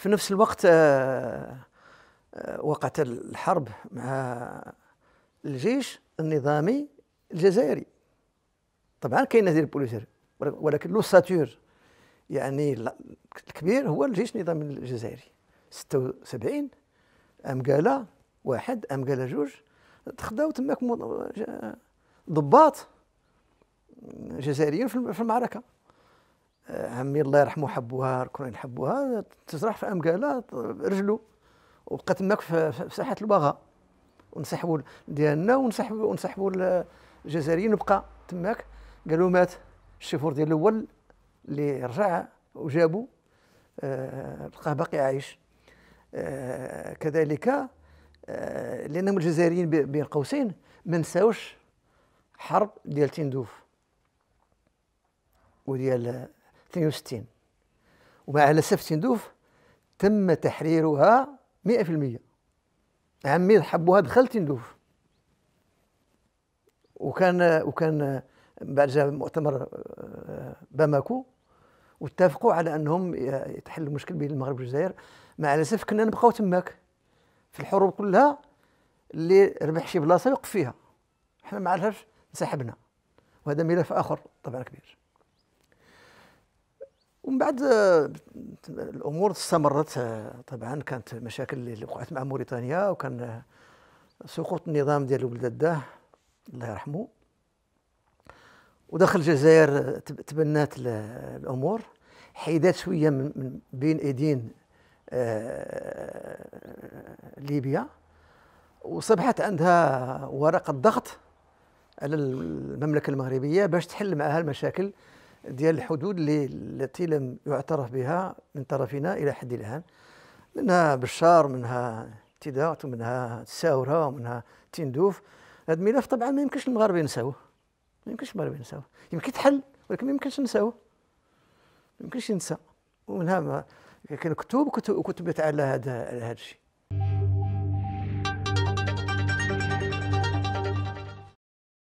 في نفس الوقت آه، آه، وقعت الحرب مع الجيش النظامي الجزائري طبعا كاين نادي البوليسير ولكن لوساتور يعني الكبير هو الجيش النظامي الجزائري 76 امقاله واحد امقاله جوج تخداو تماك ضباط جزائريين في المعركه عمي الله يرحمه حبوها كنا حبوها تزرع في امقاله رجلو وبقى تماك في ساحه الباغا ونسحبوا ديالنا ونسحبوا ونسحبوا الجزائريين وبقى تماك قالوا مات الشيفور ديال الاول اللي رجع وجابوا آه، لقاه باقي عايش آه، كذلك آه، لان الجزائريين بين قوسين ما نساوش حرب ديال تندوف وديال 62 ومع الاسف تندوف تم تحريرها 100% عمي حبوها دخل تندوف وكان وكان بعد جاء مؤتمر آه، باماكو واتفقوا على انهم يتحل المشكل بين المغرب والجزائر مع الاسف كنا نبقاو تماك في الحروب كلها اللي ربح شي بلاصه يوقف فيها حنا ما عرفناش انسحبنا وهذا ملف اخر طبعا كبير ومن بعد الامور استمرت طبعا كانت مشاكل اللي وقعت مع موريتانيا وكان سقوط النظام ديال ولد الداه الله يرحمه ودخل الجزائر تبنات الامور حيدات شويه من بين ايدين آه، ليبيا وصبحت عندها ورقه ضغط على المملكه المغربيه باش تحل معها المشاكل ديال الحدود اللي التي لم يعترف بها من طرفنا الى حد الان منها بشار منها تيدات ومنها الساوره ومنها تندوف هذا الملف طبعا ما يمكنش المغاربه ينساوه ما يمكنش المغاربه ينساوه يمكن تحل ولكن ما يمكنش نساوه ما يمكنش ينسى ومنها كان كتب كتبت على هذا على هذا الشيء